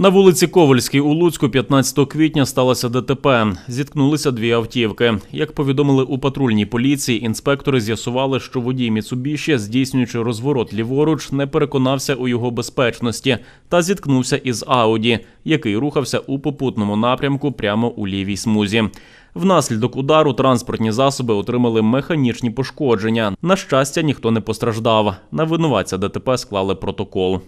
На вулиці Ковальській у Луцьку 15 квітня сталося ДТП. Зіткнулися дві автівки. Як повідомили у патрульній поліції, інспектори з'ясували, що водій Міцубіші, здійснюючи розворот ліворуч, не переконався у його безпечності та зіткнувся із Ауді, який рухався у попутному напрямку прямо у лівій смузі. Внаслідок удару транспортні засоби отримали механічні пошкодження. На щастя, ніхто не постраждав. На винуватця ДТП склали протокол.